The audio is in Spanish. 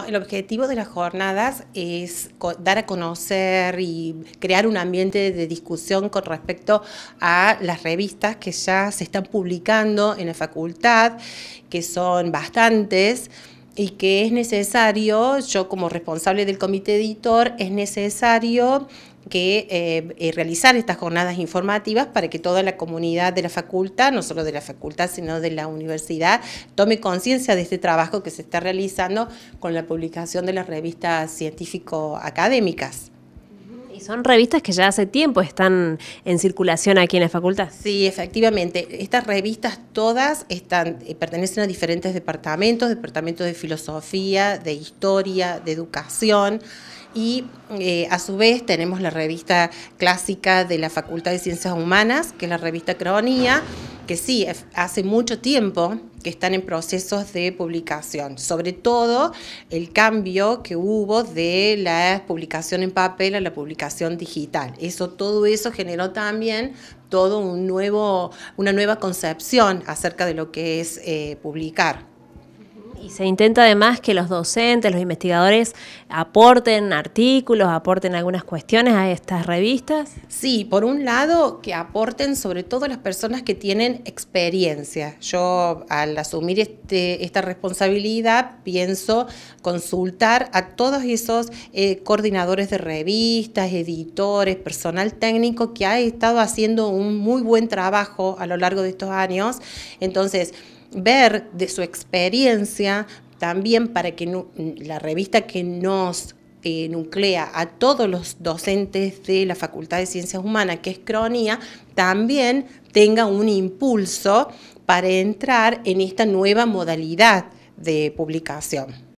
Ah, el objetivo de las jornadas es dar a conocer y crear un ambiente de discusión con respecto a las revistas que ya se están publicando en la facultad, que son bastantes y que es necesario, yo como responsable del comité editor, es necesario que eh, eh, realizar estas jornadas informativas para que toda la comunidad de la facultad, no solo de la facultad, sino de la universidad, tome conciencia de este trabajo que se está realizando con la publicación de las revistas científico-académicas son revistas que ya hace tiempo están en circulación aquí en la facultad. Sí, efectivamente. Estas revistas todas están, eh, pertenecen a diferentes departamentos, departamentos de filosofía, de historia, de educación y eh, a su vez tenemos la revista clásica de la Facultad de Ciencias Humanas, que es la revista Cronía, que sí, hace mucho tiempo que están en procesos de publicación, sobre todo el cambio que hubo de la publicación en papel a la publicación digital. Eso, todo eso generó también todo un nuevo, una nueva concepción acerca de lo que es eh, publicar. Y se intenta además que los docentes, los investigadores aporten artículos, aporten algunas cuestiones a estas revistas. Sí, por un lado que aporten sobre todo las personas que tienen experiencia. Yo al asumir este, esta responsabilidad pienso consultar a todos esos eh, coordinadores de revistas, editores, personal técnico que ha estado haciendo un muy buen trabajo a lo largo de estos años. Entonces, ver de su experiencia también para que la revista que nos eh, nuclea a todos los docentes de la Facultad de Ciencias Humanas, que es Cronía, también tenga un impulso para entrar en esta nueva modalidad de publicación.